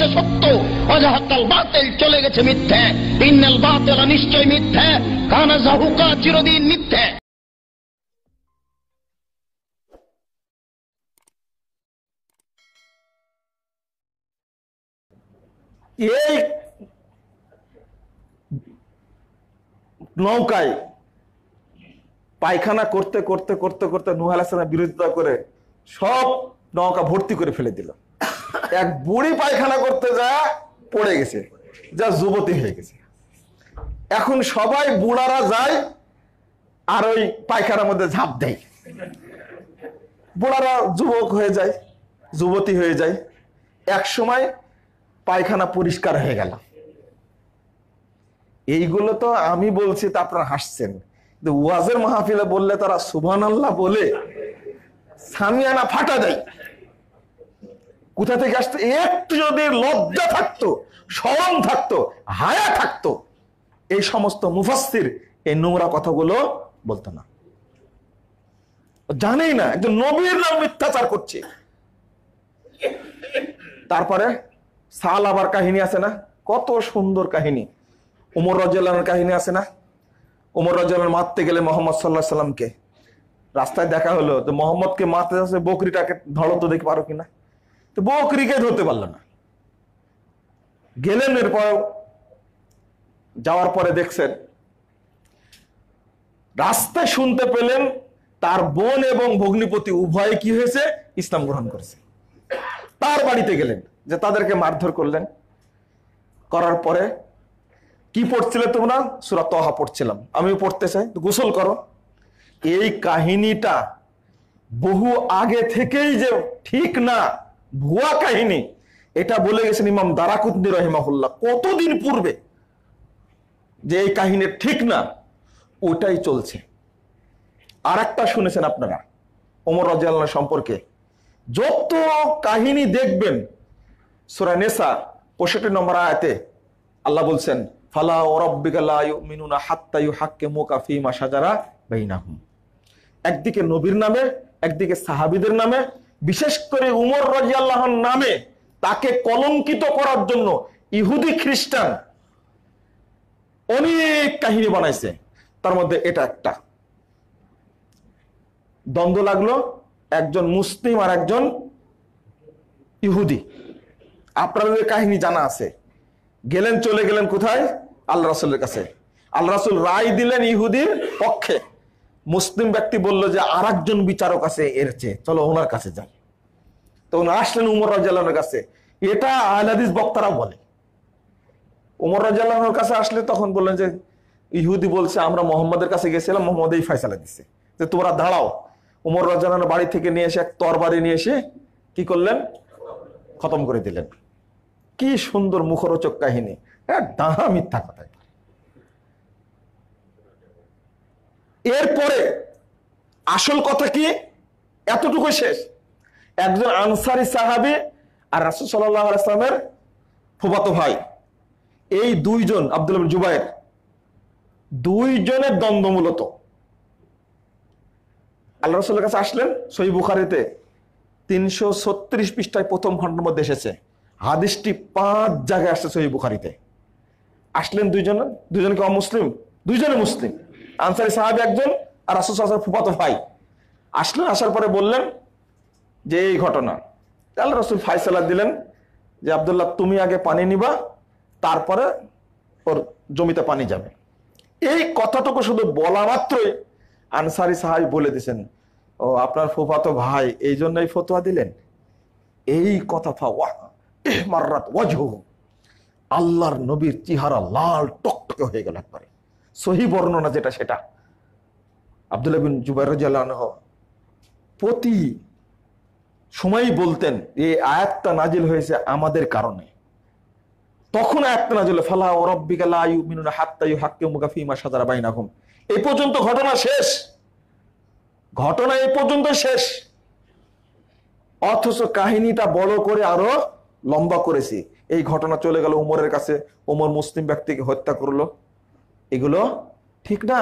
গেছে সত্য অজাহাকাল বাতেল চলে গেছে মিথ্যে ইন্নাল বাতেল নিশ্চয় মিথ্যে কানা জাহুকা চিরদিন মিথ্যে এই নৌকায় পায়খানা করতে করতে করতে করতে নুহাল হাসানের বিরোধিতা করে সব নৌকা ভর্তি করে ফেলে দিল এক বুড়ি পায়খানা করতে যা পড়ে গেছে যা যুবতী হয়ে গেছে এখন সবাই বুড়ারা যায় আর ওই পায়খানার মধ্যে ঝাঁপ দেয় বুড়ারা যুবক হয়ে যায় যুবতী হয়ে যায় এক সময় পায়খানা পরিষ্কার হয়ে গেল এইগুলো তো আমি বলছি তা আপনারা হাসছেন ওয়াজের মাহফিলে বললে তারা আল্লাহ বলে সামিয়ানা ফাটা দেয় কোথা থেকে আসতো একটু যদি লজ্জা থাকতো স্মরণ থাকতো হায়া থাকতো এই সমস্ত মুফাস্তির এই নোংরা কথাগুলো বলতো না জানেই না একজন নবীর নাম মিথ্যাচার করছে তারপরে সাল আবার কাহিনী আছে না কত সুন্দর কাহিনী উমর রাজ্লানের কাহিনী আছে না উমর রাজ্লান মারতে গেলে মোহাম্মদ সাল্লাহ সাল্লামকে রাস্তায় দেখা হলো তো মোহাম্মদকে মারতে যাচ্ছে বকরিটাকে ধরো তো দেখতে পারো কিনা তো বকরিকে ধরতে পারল না গেলেন এরপর যাওয়ার পরে দেখছেন রাস্তায় শুনতে পেলেন তার বোন এবং ভগ্নিপতি উভয়ে কি হয়েছে ইসলাম গ্রহণ করেছে তার বাড়িতে গেলেন যে তাদেরকে মারধর করলেন করার পরে কি পড়ছিলে তোমরা সুরা তহা পড়ছিলাম আমিও পড়তে চাই গোসল করো এই কাহিনীটা বহু আগে থেকেই যে ঠিক না ভুয়া কাহিনী এটা বলে গেছেন ইমাম দারাকুদ্দি রহিমাহুল্লাহ কতদিন পূর্বে যে এই কাহিনী ঠিক না ওটাই চলছে আর একটা শুনেছেন আপনারা ওমর রাজিয়াল্লাহ সম্পর্কে যত কাহিনী দেখবেন সোরা নেশা পঁয়ষট্টি নম্বর আয়াতে আল্লাহ বলছেন ফালা ওরব্বিকালা হাত্তায়ু হাক্কে মোকাফি মাসাজারা বেইনাহুম একদিকে নবীর নামে একদিকে সাহাবিদের নামে বিশেষ করে উমর রাজিয়াল্লাহর নামে তাকে কলঙ্কিত করার জন্য ইহুদি খ্রিস্টান অনেক কাহিনী বানাইছে তার মধ্যে এটা একটা দ্বন্দ্ব লাগলো একজন মুসলিম আর একজন ইহুদি আপনাদের কাহিনী জানা আছে গেলেন চলে গেলেন কোথায় আল্লাহ রাসুলের কাছে আল্লাহ রাসুল রায় দিলেন ইহুদির পক্ষে মুসলিম ব্যক্তি বলল যে আর বিচারক আছে এর চেয়ে চলো ওনার কাছে যাই তো উনি আসলেন উমর রাজাল্লাহর কাছে এটা আহলাদিস বক্তারা বলে উমর রাজাল্লাহর কাছে আসলে তখন বললেন যে ইহুদি বলছে আমরা মোহাম্মদের কাছে গেছিলাম মোহাম্মদ এই ফাইসালা দিচ্ছে যে তোমরা দাঁড়াও উমর রাজাল্লাহর বাড়ি থেকে নিয়ে এসে এক তরবারি নিয়ে এসে কি করলেন খতম করে দিলেন কি সুন্দর মুখরোচক কাহিনী হ্যাঁ দাঁড়া মিথ্যা কথায় এরপরে আসল কথা কি এতটুকু শেষ একজন আনসারি সাহাবি আর রাসুল সাল্লামের আসলামের ভাই এই দুইজন আব্দুল জুবাইর দুইজনের দ্বন্দ্ব মূলত আল্লাহ রসুলের কাছে আসলেন সই বুখারিতে তিনশো ছত্রিশ পৃষ্ঠায় প্রথম খণ্ডের মধ্যে এসেছে হাদিসটি পাঁচ জায়গায় আসছে সহি বুখারিতে আসলেন দুইজন দুজনকে অমুসলিম দুইজনে মুসলিম আনসারি সাহাবি একজন আর রাসুল সাহায্যের ফুপাতো ভাই আসলেন আসার পরে বললেন যে এই ঘটনা তাহলে রসুল ফাইসালা দিলেন যে আবদুল্লাহ তুমি আগে পানি নিবা তারপরে ওর জমিতে পানি যাবে এই কথাটুকু শুধু বলা মাত্রই আনসারি সাহাই বলে দিছেন ও আপনার ফুফাতো ভাই এই জন্যই ফতোয়া দিলেন এই কথা আল্লাহর নবীর চেহারা লাল টকটকে হয়ে গেল একবারে সহি বর্ণনা যেটা সেটা আবদুল্লাহ বিন জুবাই রাজিয়াল্লাহ প্রতি সময় বলতেন এই আয়াতটা নাজিল হয়েছে আমাদের কারণে তখন আয়াতটা নাজিল ফালা ও রব্বিকালা ইউ সাদারা বাইন আহম এ পর্যন্ত ঘটনা শেষ ঘটনা এই পর্যন্ত শেষ অথচ কাহিনীটা বড় করে আরো লম্বা করেছে এই ঘটনা চলে গেল উমরের কাছে উমর মুসলিম ব্যক্তিকে হত্যা করলো এগুলো ঠিক না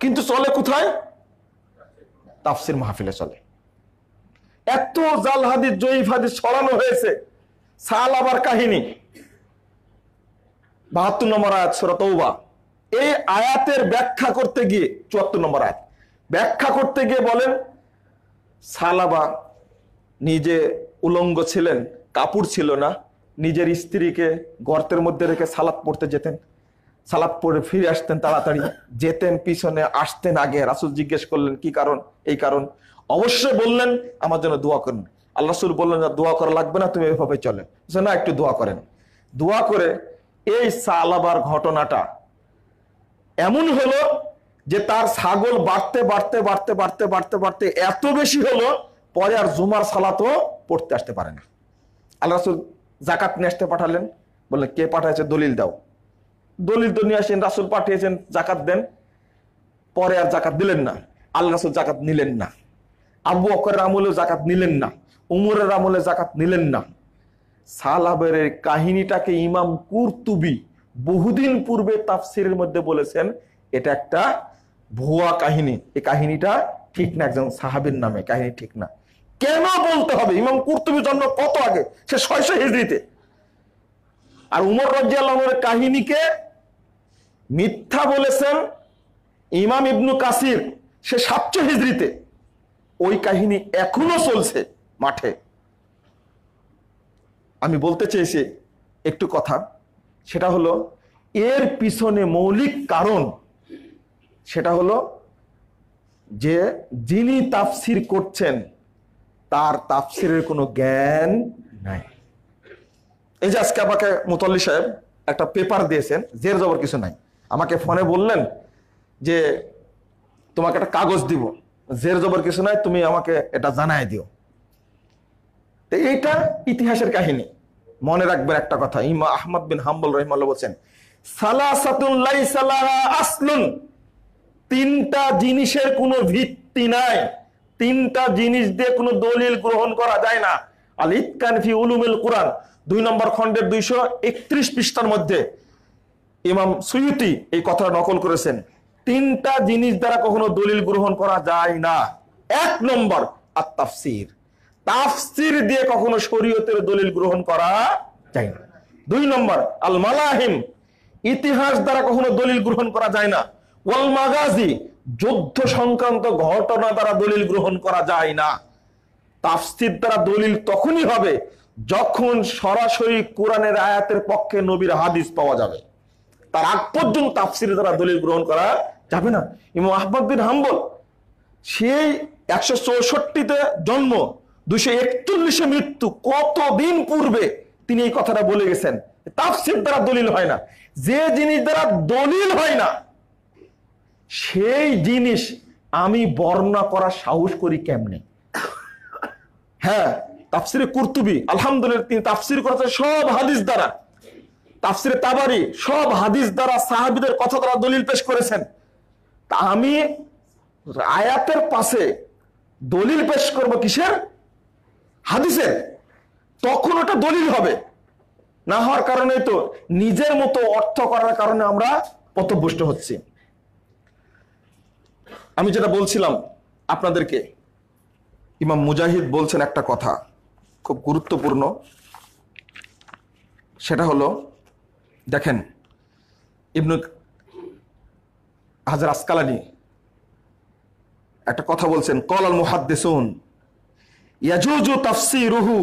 কিন্তু চলে কোথায় তাফসির মাহফিলে চলে এত জাল হাদিস জয়ীফ হাদিস ছড়ানো হয়েছে সাল আবার কাহিনী বাহাত্তর নম্বর আয়াত সরতৌবা এই আয়াতের ব্যাখ্যা করতে গিয়ে চুয়াত্তর নম্বর আয়াত ব্যাখ্যা করতে গিয়ে বলেন সালাবা নিজে উলঙ্গ ছিলেন কাপড় ছিল না নিজের স্ত্রীকে গর্তের মধ্যে রেখে সালাদ পড়তে যেতেন সালাপ পরে ফিরে আসতেন তাড়াতাড়ি যেতেন পিছনে আসতেন আগে রাসুল জিজ্ঞেস করলেন কি কারণ এই কারণ অবশ্যই বললেন আমার জন্য দোয়া করেন আল্লাহ রসুল বললেন না দোয়া করা লাগবে না তুমি এভাবে চলে না একটু দোয়া করেন দোয়া করে এই সালাবার ঘটনাটা এমন হলো যে তার ছাগল বাড়তে বাড়তে বাড়তে বাড়তে বাড়তে বাড়তে এত বেশি হলো পরে আর জুমার সালাতও পড়তে আসতে পারে না আল্লাহ রসুল জাকাত নিয়ে আসতে পাঠালেন বললেন কে পাঠাইছে দলিল দাও দলিল তো নিয়ে আসেন রাসুল পাঠিয়েছেন জাকাত দেন পরে আর জাকাত দিলেন না আল্লাহ রাসুল জাকাত নিলেন না আবু অকরের আমলেও জাকাত নিলেন না উমরের আমলে জাকাত নিলেন না সালাবের কাহিনীটাকে ইমাম কুরতুবি বহুদিন পূর্বে তাফসিরের মধ্যে বলেছেন এটা একটা ভুয়া কাহিনী এই কাহিনীটা ঠিক না একজন সাহাবের নামে কাহিনী ঠিক না কেন বলতে হবে ইমাম কুরতুবির জন্য কত আগে সে ছয়শ হিজড়িতে আর উমর রাজিয়াল কাহিনীকে মিথ্যা বলেছেন ইমাম ইবনু কাসির সে সাতশো হিজড়িতে ওই কাহিনী এখনো চলছে মাঠে আমি বলতে চেয়েছি একটু কথা সেটা হলো এর পিছনে মৌলিক কারণ সেটা হলো যে যিনি তাফসির করছেন তার তাফসিরের কোনো জ্ঞান নাই এই যে আজকে আমাকে মুতল্লি সাহেব একটা পেপার দিয়েছেন জের জবর কিছু নাই আমাকে ফোনে বললেন যে তোমাকে একটা কাগজ দিব জের জবর কিছু নাই তুমি আমাকে এটা জানাই দিও তো এইটা ইতিহাসের কাহিনী মনে রাখবেন একটা কথা ইমা আহমদ বিন হাম্বুল রহিমাল্লা বলছেন তিনটা জিনিসের কোনো ভিত্তি নাই তিনটা জিনিস দিয়ে কোনো দলিল গ্রহণ করা যায় না আল ইতকানফি উলুমুল কোরআন দুই নম্বর খণ্ডের দুইশো একত্রিশ পৃষ্ঠার মধ্যে ইমাম সুইটি এই কথা নকল করেছেন তিনটা জিনিস দ্বারা কখনো দলিল গ্রহণ করা যায় না এক নম্বর আর তাফসির তাফসির দিয়ে কখনো শরীয়তের দলিল গ্রহণ করা যায় না দুই নম্বর আল মালাহিম ইতিহাস দ্বারা কখনো দলিল গ্রহণ করা যায় না ওয়াল মাগাজি যুদ্ধ সংক্রান্ত ঘটনা দ্বারা দলিল গ্রহণ করা যায় না তাফসির দ্বারা দলিল তখনই হবে যখন সরাসরি কোরআনের আয়াতের পক্ষে নবীর হাদিস পাওয়া যাবে তার আগ পর্যন্ত তাফসির তারা দলিল গ্রহণ করা যাবে না ইমাম আহমদ হাম্বল সেই একশো চৌষট্টিতে জন্ম দুশো একচল্লিশে মৃত্যু কতদিন পূর্বে তিনি এই কথাটা বলে গেছেন তাফসির দ্বারা দলিল হয় না যে জিনিস দ্বারা দলিল হয় না সেই জিনিস আমি বর্ণনা করার সাহস করি কেমনে হ্যাঁ তাফসিরে কুর্তুবি আলহামদুলিল্লাহ তিনি তাফসির করেছেন সব হাদিস দ্বারা তাফসির তাবারি সব হাদিস দ্বারা সাহাবিদের কথা দ্বারা দলিল পেশ করেছেন তা আমি আয়াতের পাশে দলিল পেশ করব কিসের হাদিসের তখন ওটা দলিল হবে না হওয়ার কারণে তো নিজের মতো অর্থ করার কারণে আমরা পথভ্রষ্ট হচ্ছি আমি যেটা বলছিলাম আপনাদেরকে ইমাম মুজাহিদ বলছেন একটা কথা খুব গুরুত্বপূর্ণ সেটা হলো দেখেন ইবনু হাজার আসকালানি একটা কথা বলছেন কল আল মুহাদ্দেসুন ইয়াজুজু তাফসিরুহু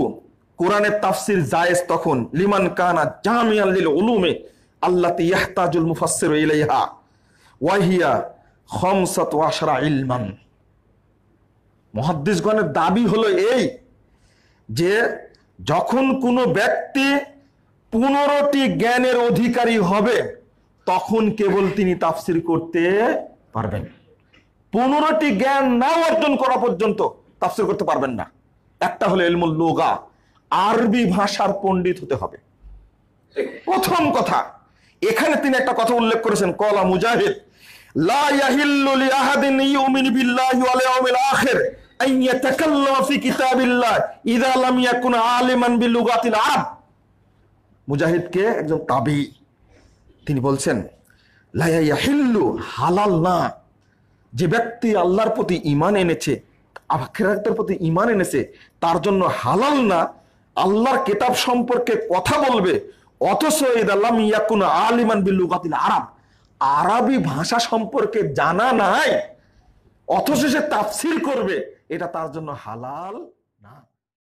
কোরআনের তাফসির জায়েজ তখন লিমান কানা জামিয়াল লিল উলুমে আল্লাতি ইয়াহতাজুল মুফাসসির ইলাইহা ওয়াহিয়া খমসাত ওয়াশরা ইলমান মুহাদ্দিসগণের দাবি হলো এই যে যখন কোনো ব্যক্তি পনেরোটি জ্ঞানের অধিকারী হবে তখন কেবল তিনি তাফসির করতে পারবেন পনেরোটি জ্ঞান না অর্জন করা পর্যন্ত তাফসির করতে পারবেন না একটা হলো এলমুল লোগা আরবি ভাষার পণ্ডিত হতে হবে প্রথম কথা এখানে তিনি একটা কথা উল্লেখ করেছেন কলা মুজাহিদ আলিমান আরব মুজাহিদকে একজন তাবি তিনি বলছেন লাইয়াহিল্লু হালাল না যে ব্যক্তি আল্লাহর প্রতি ইমান এনেছে আবাক্ষের প্রতি ইমান এনেছে তার জন্য হালাল না আল্লাহর কেতাব সম্পর্কে কথা বলবে অথচ ইদাল্লাম ইয়াকুন আলিমান বিল্লুকাতিল আরব আরবি ভাষা সম্পর্কে জানা নাই অথচ সে তাফসিল করবে এটা তার জন্য হালাল